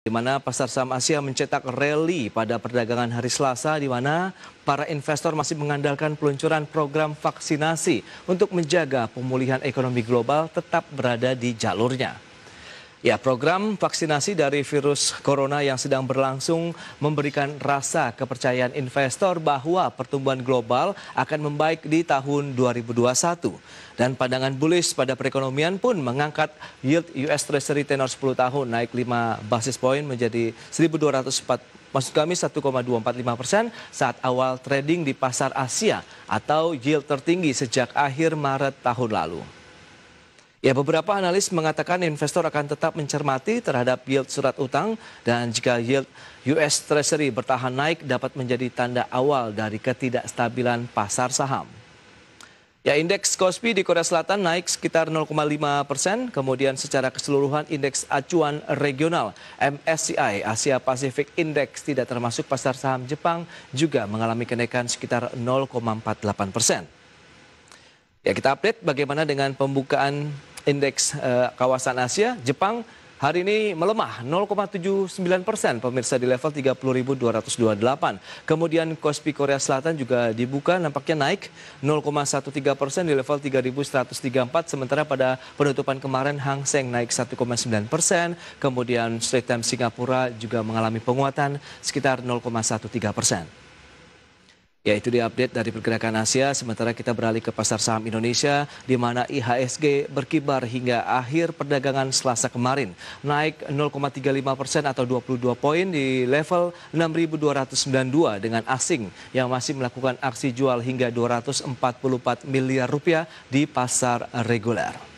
di mana pasar saham Asia mencetak rally pada perdagangan hari Selasa di mana para investor masih mengandalkan peluncuran program vaksinasi untuk menjaga pemulihan ekonomi global tetap berada di jalurnya. Ya, program vaksinasi dari virus corona yang sedang berlangsung memberikan rasa kepercayaan investor bahwa pertumbuhan global akan membaik di tahun 2021. Dan pandangan bullish pada perekonomian pun mengangkat yield US Treasury tenor 10 tahun naik 5 basis point menjadi 1204 maksud kami 1,245 persen saat awal trading di pasar Asia atau yield tertinggi sejak akhir Maret tahun lalu. Ya, beberapa analis mengatakan investor akan tetap mencermati terhadap yield surat utang dan jika yield US Treasury bertahan naik dapat menjadi tanda awal dari ketidakstabilan pasar saham. Ya, indeks Kospi di Korea Selatan naik sekitar 0,5 persen. Kemudian secara keseluruhan indeks acuan regional MSCI Asia Pacific Index tidak termasuk pasar saham Jepang juga mengalami kenaikan sekitar 0,48 persen. Ya, kita update bagaimana dengan pembukaan indeks uh, kawasan Asia, Jepang hari ini melemah 0,79 persen pemirsa di level 30.228. Kemudian Kospi Korea Selatan juga dibuka nampaknya naik 0,13 persen di level 3.134. Sementara pada penutupan kemarin Hang Seng naik 1,9 persen. Kemudian Straits Times Singapura juga mengalami penguatan sekitar 0,13 persen. Ya itu diupdate dari pergerakan Asia, sementara kita beralih ke pasar saham Indonesia di mana IHSG berkibar hingga akhir perdagangan Selasa kemarin. Naik 0,35 persen atau 22 poin di level 6.292 dengan asing yang masih melakukan aksi jual hingga 244 miliar rupiah di pasar reguler.